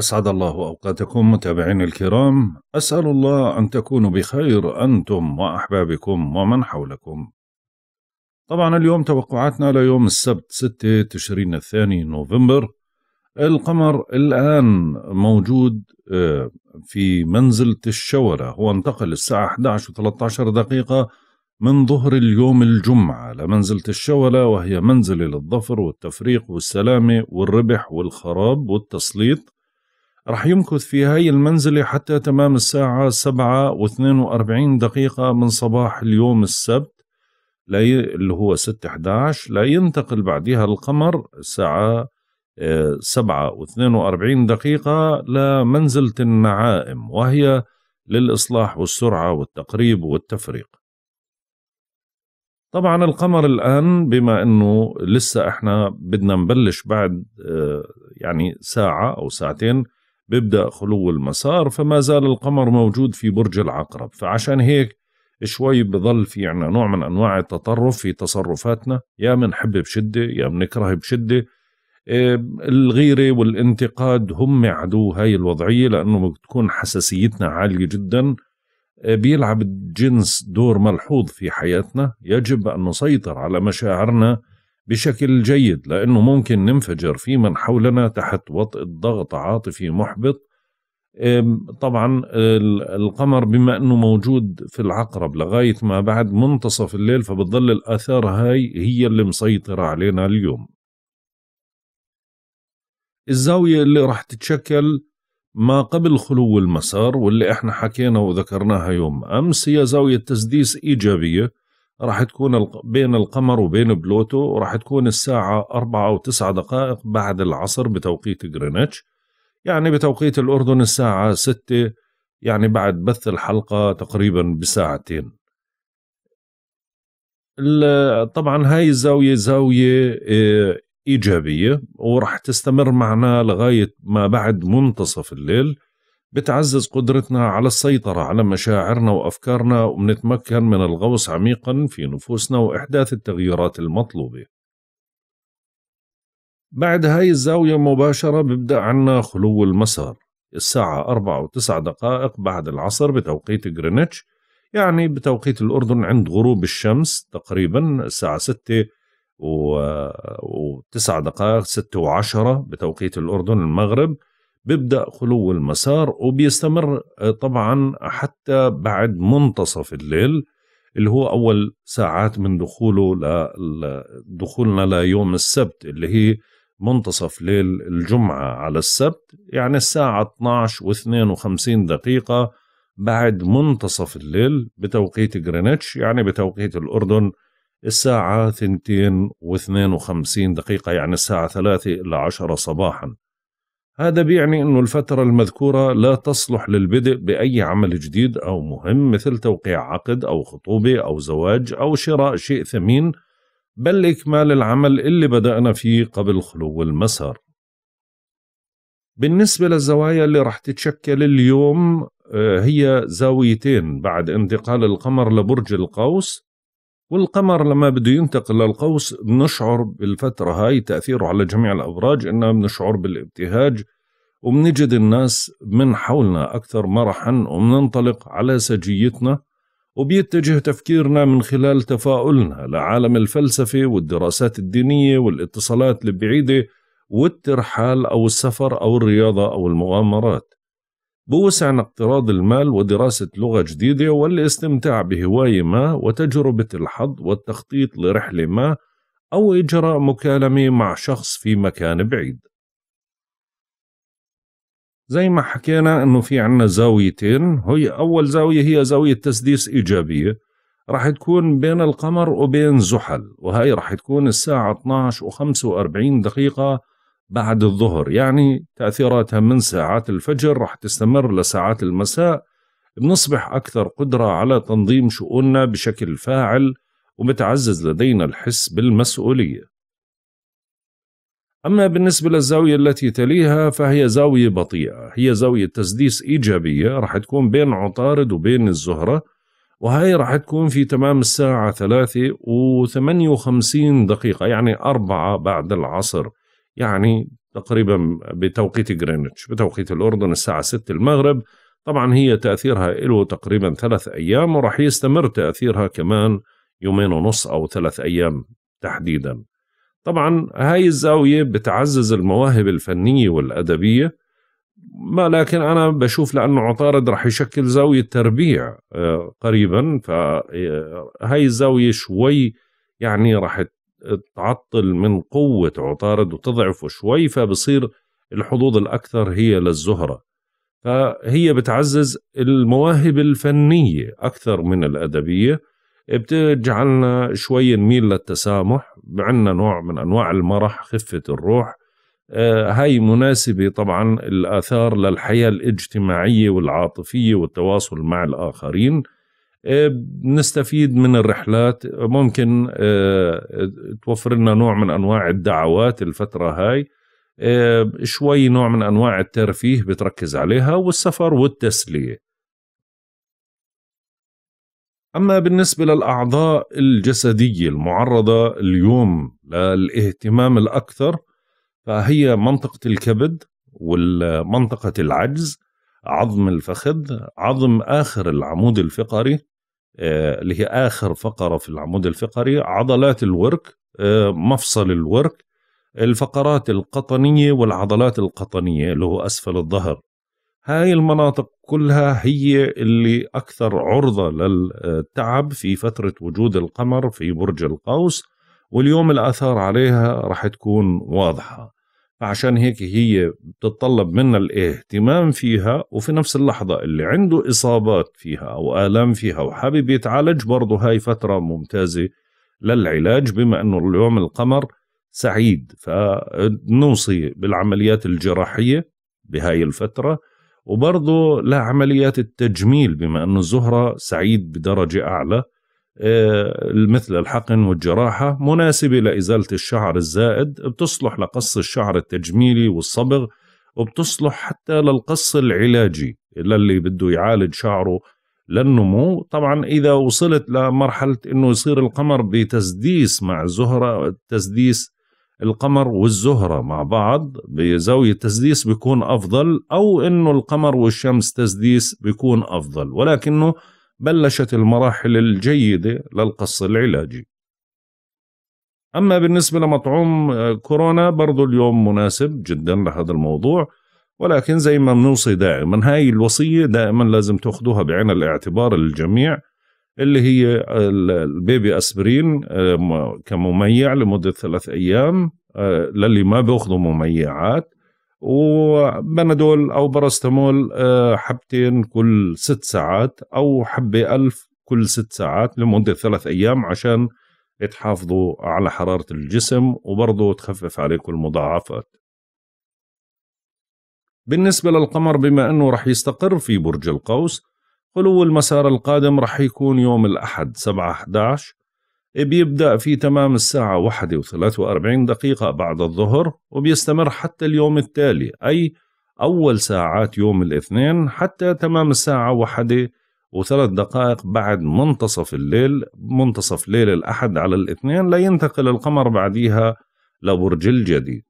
أسعد الله أوقاتكم متابعينا الكرام أسأل الله أن تكونوا بخير أنتم وأحبابكم ومن حولكم طبعا اليوم توقعاتنا ليوم السبت 6 تشرين الثاني نوفمبر القمر الآن موجود آه، في منزلة الشورى هو انتقل الساعة 11 و13 دقيقة من ظهر اليوم الجمعة لمنزلة الشولة وهي منزلة للظفر والتفريق والسلامة والربح والخراب والتسليط رح يمكث في هاي المنزلة حتى تمام الساعة سبعة واثنين واربعين دقيقة من صباح اليوم السبت اللي هو ستة احداش لا ينتقل بعدها القمر الساعة آه، سبعة واثنين واربعين دقيقة لمنزلة النعائم وهي للإصلاح والسرعة والتقريب والتفريق طبعا القمر الآن بما أنه لسه إحنا بدنا نبلش بعد آه، يعني ساعة أو ساعتين بيبدأ خلو المسار فما زال القمر موجود في برج العقرب فعشان هيك شوي بظل في عنا نوع من أنواع التطرف في تصرفاتنا يا منحب بشدة يا منكره بشدة إيه، الغيرة والانتقاد هم عدو هاي الوضعية لأنه بتكون حساسيتنا عالية جدا إيه، بيلعب الجنس دور ملحوظ في حياتنا يجب أن نسيطر على مشاعرنا بشكل جيد لأنه ممكن ننفجر في من حولنا تحت وطئ ضغط عاطفي محبط طبعا القمر بما أنه موجود في العقرب لغاية ما بعد منتصف الليل فبتظل الآثار هاي هي اللي مسيطرة علينا اليوم الزاوية اللي راح تتشكل ما قبل خلو المسار واللي احنا حكينا وذكرناها يوم أمس هي زاوية تسديس إيجابية راح تكون بين القمر وبين بلوتو راح تكون الساعة أربعة أو تسعة دقائق بعد العصر بتوقيت غرينتش يعني بتوقيت الأردن الساعة ستة يعني بعد بث الحلقة تقريبا بساعتين طبعا هاي الزاوية زاوية آه، إيجابية ورح تستمر معنا لغاية ما بعد منتصف الليل بتعزز قدرتنا على السيطرة على مشاعرنا وأفكارنا وبنتمكن من الغوص عميقا في نفوسنا وإحداث التغييرات المطلوبة بعد هاي الزاوية مباشرة ببدأ عنا خلو المسار الساعة أربعة و دقائق بعد العصر بتوقيت غرينتش يعني بتوقيت الأردن عند غروب الشمس تقريبا الساعة ستة و... دقائق ستة وعشرة بتوقيت الأردن المغرب بيبدا خلو المسار وبيستمر آه، طبعا حتى بعد منتصف الليل اللي هو اول ساعات من دخوله ل... دخولنا ليوم السبت اللي هي منتصف ليل الجمعه على السبت يعني الساعه 12 و52 دقيقه بعد منتصف الليل بتوقيت جرينتش يعني بتوقيت الاردن الساعة 2 و52 دقيقة يعني الساعة 3 إلى 10 صباحا هذا بيعني أن الفترة المذكورة لا تصلح للبدء بأي عمل جديد أو مهم مثل توقيع عقد أو خطوبة أو زواج أو شراء شيء ثمين بل إكمال العمل اللي بدأنا فيه قبل خلو المسار بالنسبة للزوايا اللي رح تتشكل اليوم آه، هي زاويتين بعد انتقال القمر لبرج القوس والقمر لما بده ينتقل للقوس بنشعر بالفترة هاي تأثيره على جميع الأبراج إننا بنشعر بالابتهاج وبنجد الناس من حولنا أكثر مرحا وبننطلق على سجيتنا وبيتجه تفكيرنا من خلال تفاؤلنا لعالم الفلسفة والدراسات الدينية والاتصالات البعيدة والترحال أو السفر أو الرياضة أو المغامرات بوسعنا اقتراض المال ودراسة لغة جديدة والاستمتاع بهواية ما وتجربة الحظ والتخطيط لرحلة ما أو إجراء مكالمة مع شخص في مكان بعيد زي ما حكينا انه في عنا زاويتين هي اول زاوية هي زاوية تسديس ايجابية راح تكون بين القمر وبين زحل وهي راح تكون الساعة 12 و45 دقيقة بعد الظهر يعني تأثيراتها من ساعات الفجر راح تستمر لساعات المساء بنصبح أكثر قدرة على تنظيم شؤوننا بشكل فاعل وبتعزز لدينا الحس بالمسؤولية أما بالنسبة للزاوية التي تليها فهي زاوية بطيئة هي زاوية تسديس إيجابية راح تكون بين عطارد وبين الزهرة وهي راح تكون في تمام الساعة ثلاثة وثمانية وخمسين دقيقة يعني أربعة بعد العصر يعني تقريبا بتوقيت جرينتش بتوقيت الأردن الساعة 6 المغرب طبعا هي تأثيرها له تقريبا ثلاث أيام وراح يستمر تأثيرها كمان يومين ونص أو ثلاث أيام تحديدا طبعا هاي الزاوية بتعزز المواهب الفنية والأدبية ما لكن أنا بشوف لأنه عطارد رح يشكل زاوية تربيع آه، قريبا فهاي الزاوية شوي يعني رح تعطل من قوة عطارد وتضعفه شوي فبصير الحظوظ الأكثر هي للزهرة فهي بتعزز المواهب الفنية أكثر من الأدبية بتجعلنا شوي نميل للتسامح عندنا نوع من أنواع المرح خفة الروح آه، هاي مناسبة طبعا الآثار للحياة الاجتماعية والعاطفية والتواصل مع الآخرين إيه، بنستفيد من الرحلات ممكن إيه، توفر لنا نوع من انواع الدعوات الفتره هاي إيه، شوي نوع من انواع الترفيه بتركز عليها والسفر والتسليه أما بالنسبة للأعضاء الجسدية المعرضة اليوم للاهتمام الأكثر فهي منطقة الكبد ومنطقة العجز عظم الفخذ عظم آخر العمود الفقري آه، اللي هي اخر فقره في العمود الفقري عضلات الورك آه، مفصل الورك الفقرات القطنيه والعضلات القطنيه اللي هو اسفل الظهر هاي المناطق كلها هي اللي اكثر عرضه للتعب في فتره وجود القمر في برج القوس واليوم الاثار عليها راح تكون واضحه عشان هيك هي بتتطلب منا الاهتمام فيها وفي نفس اللحظة اللي عنده إصابات فيها أو آلام فيها وحابب يتعالج برضه هاي فترة ممتازة للعلاج بما أنه اليوم القمر سعيد فنوصي بالعمليات الجراحية بهاي الفترة وبرضه لعمليات التجميل بما أنه الزهرة سعيد بدرجة أعلى آه، مثل الحقن والجراحة مناسبة لإزالة الشعر الزائد بتصلح لقص الشعر التجميلي والصبغ وبتصلح حتى للقص العلاجي للي بده يعالج شعره للنمو طبعا إذا وصلت لمرحلة أنه يصير القمر بتسديس مع الزهرة تسديس القمر والزهرة مع بعض بزاوية تسديس بيكون أفضل أو أنه القمر والشمس تسديس بيكون أفضل ولكنه بلشت المراحل الجيدة للقص العلاجي أما بالنسبة لمطعوم آه، كورونا برضو اليوم مناسب جدا لهذا الموضوع ولكن زي ما بنوصي دائما هاي الوصية دائما لازم تأخذوها بعين الاعتبار الجميع اللي هي البيبي أسبرين آه، كمميع لمدة ثلاث أيام آه، للي ما بياخذوا مميعات وبنادول او باراستامول آه، حبتين كل ست ساعات او حبه ألف كل ست ساعات لمده ثلاث ايام عشان تحافظوا على حراره الجسم وبرضه تخفف عليكم المضاعفات. بالنسبه للقمر بما انه رح يستقر في برج القوس خلو المسار القادم رح يكون يوم الاحد 7 11 إيه، بيبدأ في تمام الساعة واحدة وثلاثة وأربعين دقيقة بعد الظهر وبيستمر حتى اليوم التالي أي أول ساعات يوم الاثنين حتى تمام الساعة واحدة وثلاث دقائق بعد منتصف الليل منتصف ليل الأحد على الاثنين لينتقل القمر بعديها لبرج الجدي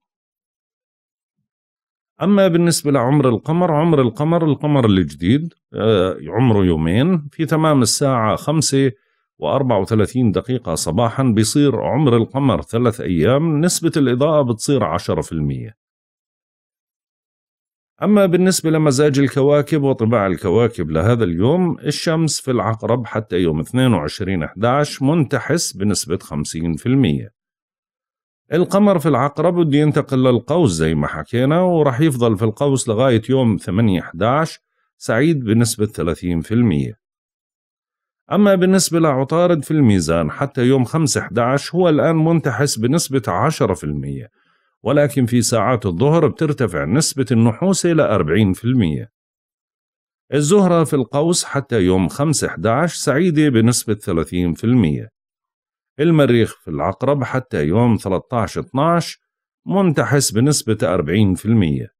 أما بالنسبة لعمر القمر عمر القمر القمر الجديد آه، عمره يومين في تمام الساعة خمسة و34 دقيقة صباحا بيصير عمر القمر ثلاث أيام نسبة الإضاءة بتصير 10% أما بالنسبة لمزاج الكواكب وطباع الكواكب لهذا اليوم الشمس في العقرب حتى يوم 22/11 منتحس بنسبة 50% القمر في العقرب بده ينتقل للقوس زي ما حكينا ورح يفضل في القوس لغاية يوم 8/11 سعيد بنسبة 30% أما بالنسبة لعطارد في الميزان حتى يوم 5/11 هو الآن منتحس بنسبة 10% ولكن في ساعات الظهر بترتفع نسبة النحوس إلى 40% الزهرة في القوس حتى يوم 5/11 سعيدة بنسبة 30% المريخ في العقرب حتى يوم 13/12 منتحس بنسبة 40%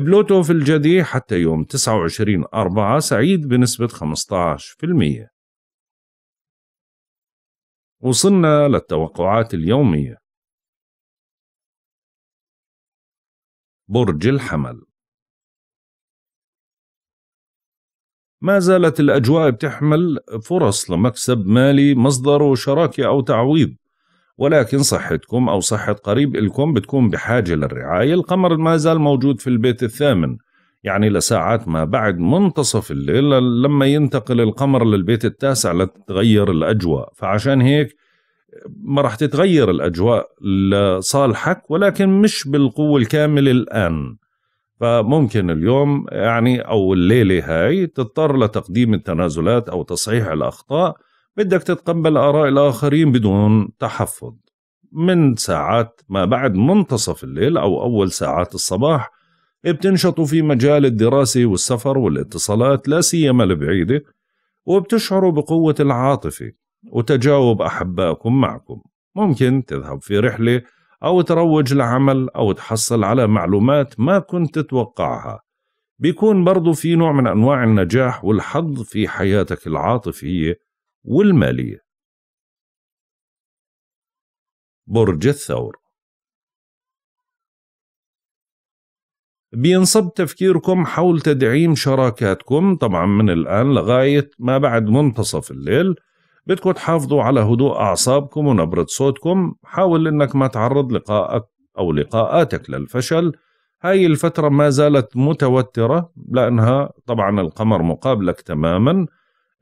بلوتو في الجدي حتى يوم 29 أربعة سعيد بنسبة 15% وصلنا للتوقعات اليومية برج الحمل ما زالت الأجواء بتحمل فرص لمكسب مالي مصدره شراكة أو تعويض ولكن صحتكم أو صحة قريب إلكم بتكون بحاجة للرعاية القمر ما زال موجود في البيت الثامن يعني لساعات ما بعد منتصف الليل لما ينتقل القمر للبيت التاسع لتتغير الأجواء فعشان هيك ما راح تتغير الأجواء لصالحك ولكن مش بالقوة الكاملة الآن فممكن اليوم يعني أو الليلة هاي تضطر لتقديم التنازلات أو تصحيح الأخطاء بدك تتقبل آراء الآخرين بدون تحفظ من ساعات ما بعد منتصف الليل أو أول ساعات الصباح بتنشطوا في مجال الدراسة والسفر والاتصالات لا سيما البعيدة وبتشعروا بقوة العاطفة وتجاوب أحبائكم معكم ممكن تذهب في رحلة أو تروج لعمل أو تحصل على معلومات ما كنت تتوقعها بيكون برضو في نوع من أنواع النجاح والحظ في حياتك العاطفية والمالية برج الثور بينصب تفكيركم حول تدعيم شراكاتكم طبعا من الآن لغاية ما بعد منتصف الليل بدكم تحافظوا على هدوء أعصابكم ونبرة صوتكم حاول أنك ما تعرض لقائك أو لقاءاتك للفشل هاي الفترة ما زالت متوترة لأنها طبعا القمر مقابلك تماماً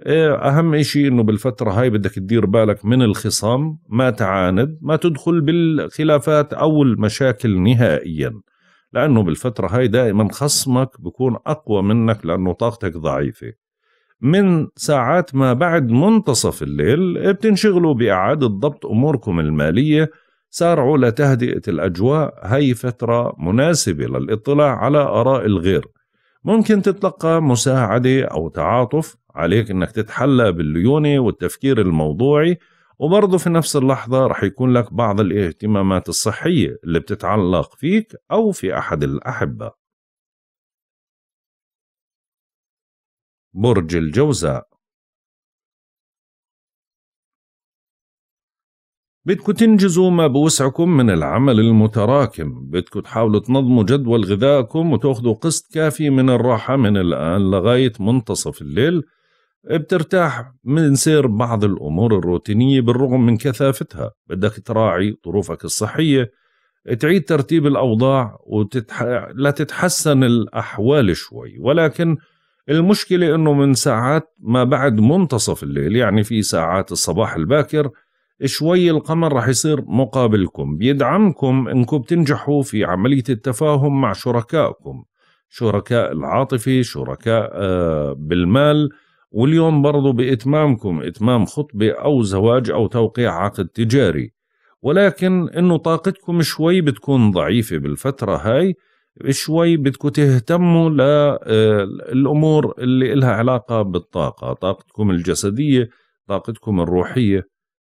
إيه، اهم شيء انه بالفتره هاي بدك تدير بالك من الخصام ما تعاند ما تدخل بالخلافات او المشاكل نهائيا لانه بالفتره هاي دائما خصمك بكون اقوى منك لانه طاقتك ضعيفه من ساعات ما بعد منتصف الليل بتنشغلوا باعاده ضبط اموركم الماليه سارعوا لتهدئه الاجواء هي فتره مناسبه للاطلاع على اراء الغير ممكن تتلقى مساعده او تعاطف عليك انك تتحلى بالليونة والتفكير الموضوعي وبرضه في نفس اللحظة رح يكون لك بعض الاهتمامات الصحية اللي بتتعلق فيك أو في أحد الأحبة برج الجوزاء بدكم تنجزوا ما بوسعكم من العمل المتراكم بدكم تحاولوا تنظموا جدول غذائكم وتاخذوا قسط كافي من الراحة من الآن لغاية منتصف الليل بترتاح من سير بعض الأمور الروتينية بالرغم من كثافتها بدك تراعي ظروفك الصحية تعيد ترتيب الأوضاع وتتح... لا تتحسن الأحوال شوي ولكن المشكلة أنه من ساعات ما بعد منتصف الليل يعني في ساعات الصباح الباكر شوي القمر رح يصير مقابلكم بيدعمكم أنكم بتنجحوا في عملية التفاهم مع شركائكم شركاء العاطفة شركاء آه، بالمال واليوم برضو بإتمامكم إتمام خطبة أو زواج أو توقيع عقد تجاري ولكن إنه طاقتكم شوي بتكون ضعيفة بالفترة هاي شوي بدكم تهتموا للأمور آه، اللي إلها علاقة بالطاقة طاقتكم الجسدية طاقتكم الروحية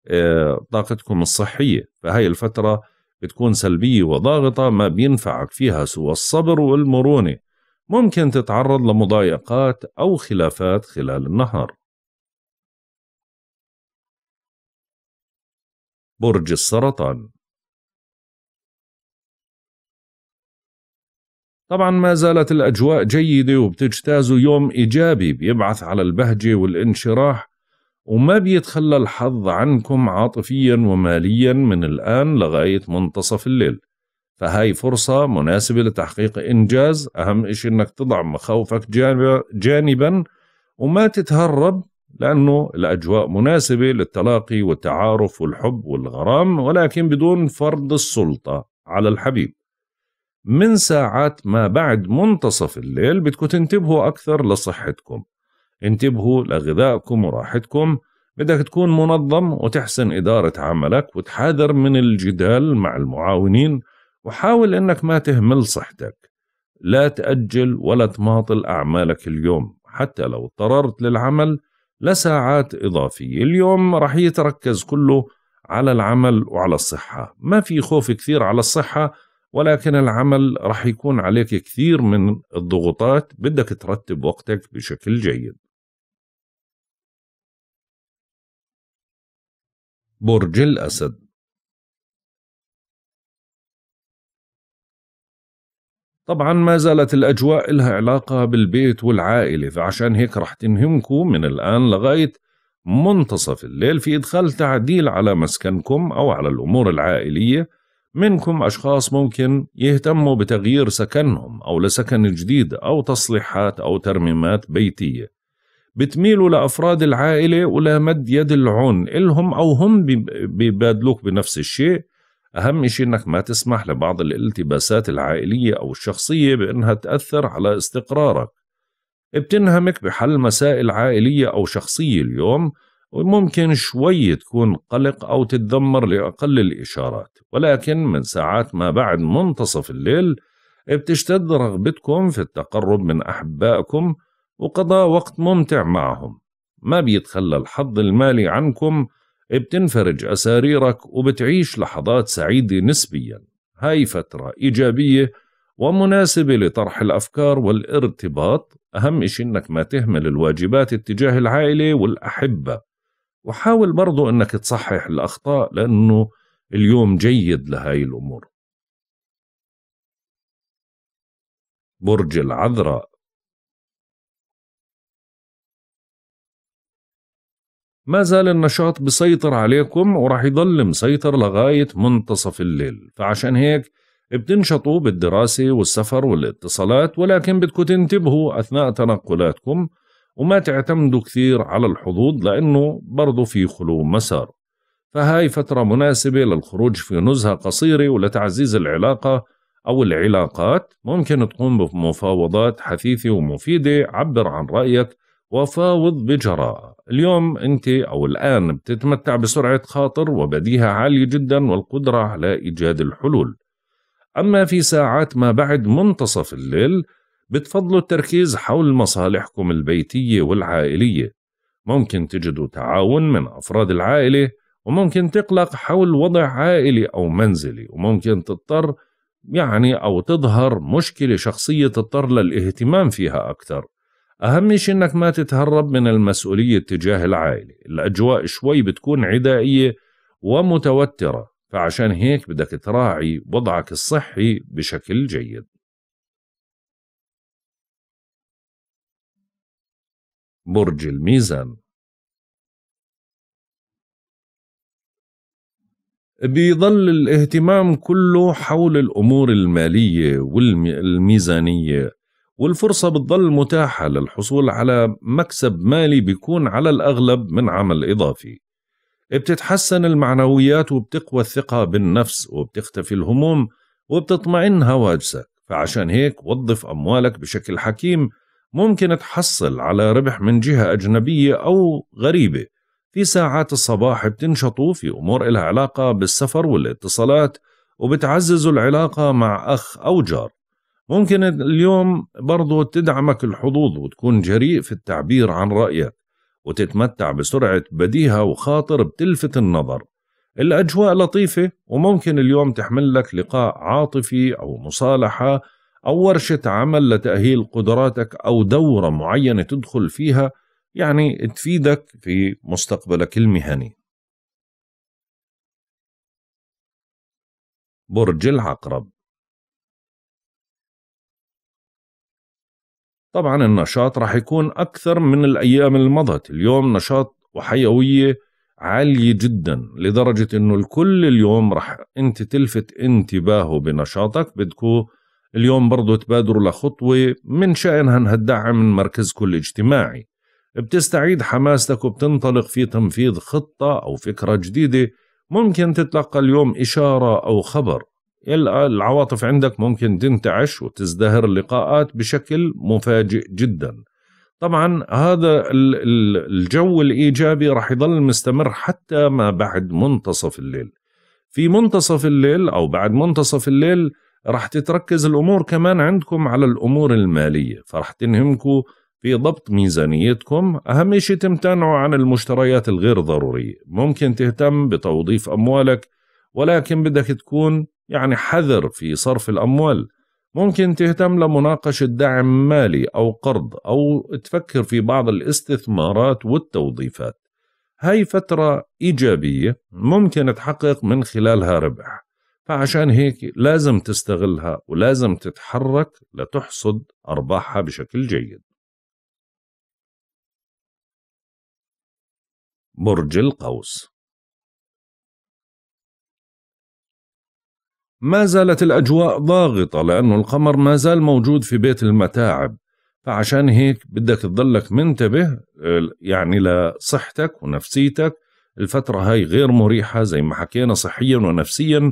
آه، طاقتكم الصحية فهاي الفترة بتكون سلبية وضاغطة ما بينفعك فيها سوى الصبر والمرونة ممكن تتعرض لمضايقات أو خلافات خلال النهار برج السرطان طبعا ما زالت الأجواء جيدة وبتجتازوا يوم إيجابي بيبعث على البهجة والانشراح وما بيتخلى الحظ عنكم عاطفيا وماليا من الآن لغاية منتصف الليل فهاي فرصة مناسبة لتحقيق إنجاز أهم إشي أنك تضع مخاوفك جانبا وما تتهرب لأنه الأجواء مناسبة للتلاقي والتعارف والحب والغرام ولكن بدون فرض السلطة على الحبيب من ساعات ما بعد منتصف الليل بدكم تنتبهوا أكثر لصحتكم انتبهوا لغذائكم وراحتكم بدك تكون منظم وتحسن إدارة عملك وتحاذر من الجدال مع المعاونين وحاول أنك ما تهمل صحتك لا تأجل ولا تماطل أعمالك اليوم حتى لو اضطررت للعمل لساعات إضافية اليوم رح يتركز كله على العمل وعلى الصحة ما في خوف كثير على الصحة ولكن العمل رح يكون عليك كثير من الضغوطات بدك ترتب وقتك بشكل جيد برج الأسد طبعا ما زالت الأجواء لها علاقة بالبيت والعائلة فعشان هيك رح تنهمكم من الآن لغاية منتصف الليل في إدخال تعديل على مسكنكم أو على الأمور العائلية منكم أشخاص ممكن يهتموا بتغيير سكنهم أو لسكن جديد أو تصليحات أو ترميمات بيتية بتميلوا لأفراد العائلة ولمد يد العون إلهم أو هم بيبادلوك بنفس الشيء أهم شيء أنك ما تسمح لبعض الالتباسات العائلية أو الشخصية بأنها تأثر على استقرارك بتنهمك بحل مسائل عائلية أو شخصية اليوم وممكن شوي تكون قلق أو تتذمر لأقل الإشارات ولكن من ساعات ما بعد منتصف الليل بتشتد رغبتكم في التقرب من أحبائكم وقضاء وقت ممتع معهم ما بيتخلى الحظ المالي عنكم إيه، بتنفرج أساريرك وبتعيش لحظات سعيدة نسبيا هاي فترة إيجابية ومناسبة لطرح الأفكار والارتباط أهم إشي إنك ما تهمل الواجبات اتجاه العائلة والأحبة وحاول برضو إنك تصحح الأخطاء لأنه اليوم جيد لهاي الأمور برج العذراء ما زال النشاط بيسيطر عليكم وراح يضل مسيطر لغاية منتصف الليل فعشان هيك بتنشطوا بالدراسة والسفر والاتصالات ولكن بدكم تنتبهوا أثناء تنقلاتكم وما تعتمدوا كثير على الحظوظ لأنه برضو في خلو مسار فهاي فترة مناسبة للخروج في نزهة قصيرة ولتعزيز العلاقة أو العلاقات ممكن تقوم بمفاوضات حثيثة ومفيدة عبر عن رأيك وفاوض بجراءة اليوم أنت أو الآن بتتمتع بسرعة خاطر وبديهة عالية جدا والقدرة على إيجاد الحلول أما في ساعات ما بعد منتصف الليل بتفضلوا التركيز حول مصالحكم البيتية والعائلية ممكن تجدوا تعاون من أفراد العائلة وممكن تقلق حول وضع عائلي أو منزلي وممكن تضطر يعني أو تظهر مشكلة شخصية تضطر للاهتمام فيها أكثر أهم شيء إنك ما تتهرب من المسؤولية تجاه العائلة الأجواء شوي بتكون عدائية ومتوترة فعشان هيك بدك تراعي وضعك الصحي بشكل جيد برج الميزان بيظل الاهتمام كله حول الأمور المالية والميزانية والفرصة بتظل متاحة للحصول على مكسب مالي بيكون على الأغلب من عمل إضافي بتتحسن المعنويات وبتقوى الثقة بالنفس وبتختفي الهموم وبتطمئن هواجسك فعشان هيك وظف أموالك بشكل حكيم ممكن تحصل على ربح من جهة أجنبية أو غريبة في ساعات الصباح بتنشطوا في أمور إلها علاقة بالسفر والاتصالات وبتعززوا العلاقة مع أخ أو جار ممكن اليوم برضو تدعمك الحظوظ وتكون جريء في التعبير عن رأيك وتتمتع بسرعة بديهة وخاطر بتلفت النظر الأجواء لطيفة وممكن اليوم تحمل لك لقاء عاطفي أو مصالحة أو ورشة عمل لتأهيل قدراتك أو دورة معينة تدخل فيها يعني تفيدك في مستقبلك المهني برج العقرب طبعا النشاط راح يكون أكثر من الأيام اللي مضت اليوم نشاط وحيوية عالية جدا لدرجة أنه الكل اليوم راح أنت تلفت انتباهه بنشاطك بدكو اليوم برضو تبادروا لخطوة من شأنها أنها تدعم من مركزكم الاجتماعي بتستعيد حماستك وبتنطلق في تنفيذ خطة أو فكرة جديدة ممكن تتلقى اليوم إشارة أو خبر العواطف عندك ممكن تنتعش وتزدهر اللقاءات بشكل مفاجئ جدا طبعا هذا الجو الإيجابي رح يظل مستمر حتى ما بعد منتصف الليل في منتصف الليل أو بعد منتصف الليل رح تتركز الأمور كمان عندكم على الأمور المالية فرح تنهمكم في ضبط ميزانيتكم أهم شيء تمتنعوا عن المشتريات الغير ضرورية ممكن تهتم بتوظيف أموالك ولكن بدك تكون يعني حذر في صرف الأموال ممكن تهتم لمناقشة دعم مالي أو قرض أو تفكر في بعض الاستثمارات والتوظيفات هاي فترة إيجابية ممكن تحقق من خلالها ربح فعشان هيك لازم تستغلها ولازم تتحرك لتحصد أرباحها بشكل جيد برج القوس ما زالت الأجواء ضاغطة لأنه القمر ما زال موجود في بيت المتاعب فعشان هيك بدك تظلك منتبه يعني لصحتك ونفسيتك الفترة هاي غير مريحة زي ما حكينا صحيا ونفسيا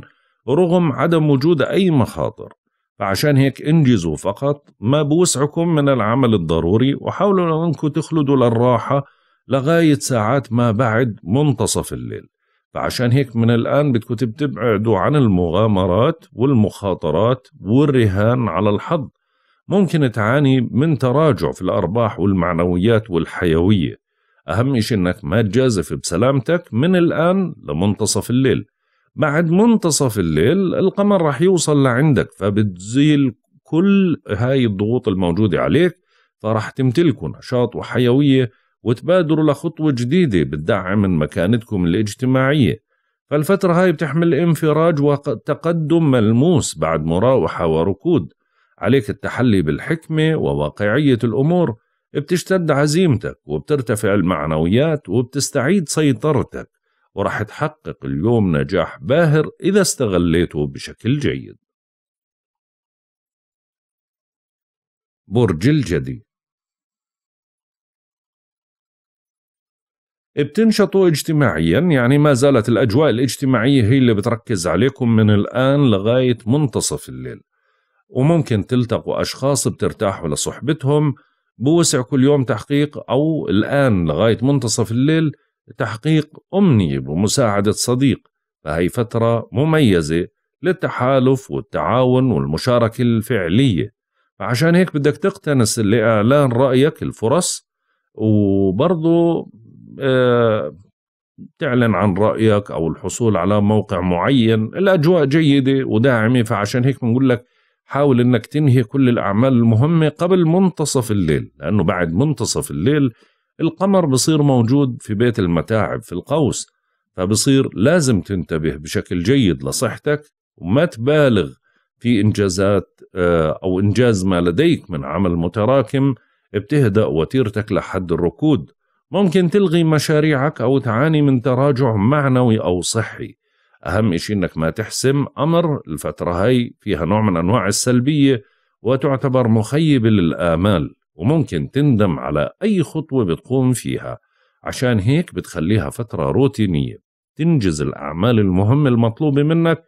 رغم عدم وجود أي مخاطر فعشان هيك انجزوا فقط ما بوسعكم من العمل الضروري وحاولوا انكم تخلدوا للراحة لغاية ساعات ما بعد منتصف الليل فعشان هيك من الآن بدكم تبعدوا عن المغامرات والمخاطرات والرهان على الحظ ممكن تعاني من تراجع في الأرباح والمعنويات والحيوية أهم شيء إنك ما تجازف بسلامتك من الآن لمنتصف الليل بعد منتصف الليل القمر رح يوصل لعندك فبتزيل كل هاي الضغوط الموجودة عليك فرح تمتلكوا نشاط وحيوية وتبادروا لخطوة جديدة بتدعم من مكانتكم الاجتماعية فالفترة هاي بتحمل انفراج وتقدم ملموس بعد مراوحة وركود عليك التحلي بالحكمة وواقعية الأمور بتشتد عزيمتك وبترتفع المعنويات وبتستعيد سيطرتك ورح تحقق اليوم نجاح باهر إذا استغليته بشكل جيد برج الجدي بتنشطوا اجتماعيا يعني ما زالت الأجواء الاجتماعية هي اللي بتركز عليكم من الآن لغاية منتصف الليل وممكن تلتقوا أشخاص بترتاحوا لصحبتهم بوسع كل يوم تحقيق أو الآن لغاية منتصف الليل تحقيق أمنية بمساعدة صديق فهي فترة مميزة للتحالف والتعاون والمشاركة الفعلية فعشان هيك بدك تقتنص لإعلان رأيك الفرص وبرضه آه، تعلن عن رأيك أو الحصول على موقع معين الأجواء جيدة وداعمة فعشان هيك بنقول لك حاول أنك تنهي كل الأعمال المهمة قبل منتصف الليل لأنه بعد منتصف الليل القمر بصير موجود في بيت المتاعب في القوس فبصير لازم تنتبه بشكل جيد لصحتك وما تبالغ في إنجازات آه، أو إنجاز ما لديك من عمل متراكم بتهدأ وتيرتك لحد الركود ممكن تلغي مشاريعك أو تعاني من تراجع معنوي أو صحي أهم شيء أنك ما تحسم أمر الفترة هاي فيها نوع من أنواع السلبية وتعتبر مخيبة للآمال وممكن تندم على أي خطوة بتقوم فيها عشان هيك بتخليها فترة روتينية تنجز الأعمال المهمة المطلوبة منك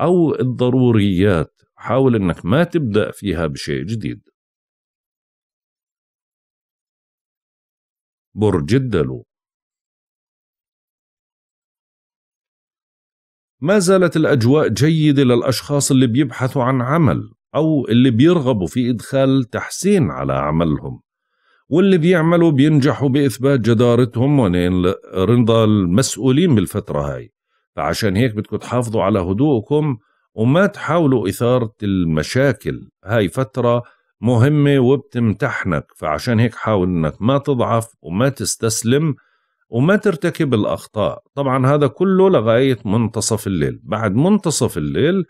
أو الضروريات حاول أنك ما تبدأ فيها بشيء جديد برج الدلو ما زالت الأجواء جيدة للأشخاص اللي بيبحثوا عن عمل أو اللي بيرغبوا في إدخال تحسين على عملهم واللي بيعملوا بينجحوا بإثبات جدارتهم ورضا المسؤولين بالفترة هاي فعشان هيك بدكم تحافظوا على هدوءكم وما تحاولوا إثارة المشاكل هاي فترة مهمة وبتمتحنك فعشان هيك حاول انك ما تضعف وما تستسلم وما ترتكب الأخطاء طبعا هذا كله لغاية منتصف الليل بعد منتصف الليل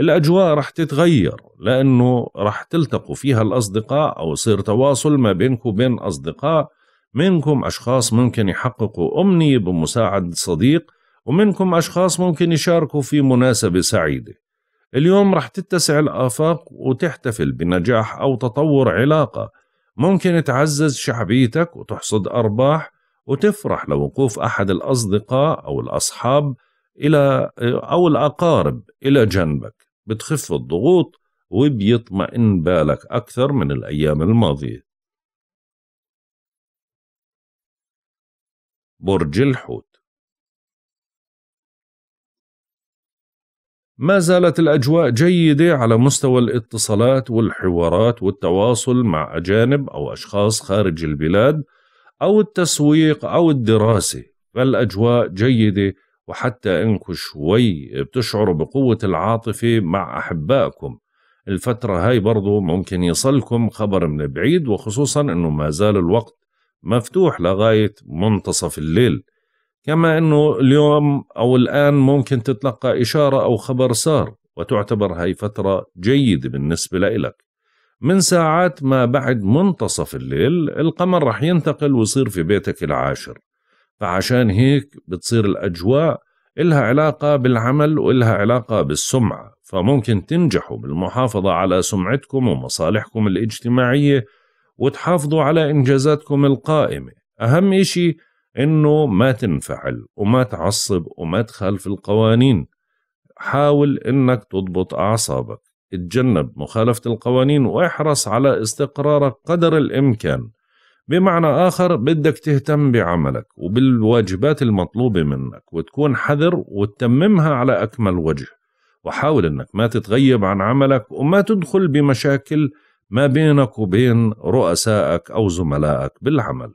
الأجواء رح تتغير لأنه رح تلتقوا فيها الأصدقاء أو يصير تواصل ما بينك وبين أصدقاء منكم أشخاص ممكن يحققوا أمنية بمساعدة صديق ومنكم أشخاص ممكن يشاركوا في مناسبة سعيدة اليوم رح تتسع الآفاق وتحتفل بنجاح أو تطور علاقة ممكن تعزز شعبيتك وتحصد أرباح وتفرح لوقوف أحد الأصدقاء أو الأصحاب إلى أو الأقارب إلى جنبك بتخف الضغوط وبيطمئن بالك أكثر من الأيام الماضية برج الحوت ما زالت الأجواء جيدة على مستوى الاتصالات والحوارات والتواصل مع أجانب أو أشخاص خارج البلاد أو التسويق أو الدراسة فالأجواء جيدة وحتى إنكم شوي بتشعروا بقوة العاطفة مع أحبائكم الفترة هاي برضو ممكن يصلكم خبر من بعيد وخصوصا أنه ما زال الوقت مفتوح لغاية منتصف الليل كما انه اليوم او الان ممكن تتلقى اشاره او خبر سار وتعتبر هاي فتره جيده بالنسبه لإلك من ساعات ما بعد منتصف الليل القمر رح ينتقل ويصير في بيتك العاشر فعشان هيك بتصير الأجواء إلها علاقة بالعمل وإلها علاقة بالسمعة فممكن تنجحوا بالمحافظة على سمعتكم ومصالحكم الاجتماعية وتحافظوا على إنجازاتكم القائمة أهم إشي انه ما تنفعل وما تعصب وما تخالف القوانين حاول انك تضبط اعصابك اتجنب مخالفة القوانين واحرص على استقرارك قدر الامكان بمعنى آخر بدك تهتم بعملك وبالواجبات المطلوبة منك وتكون حذر وتتممها على أكمل وجه وحاول أنك ما تتغيب عن عملك وما تدخل بمشاكل ما بينك وبين رؤسائك أو زملائك بالعمل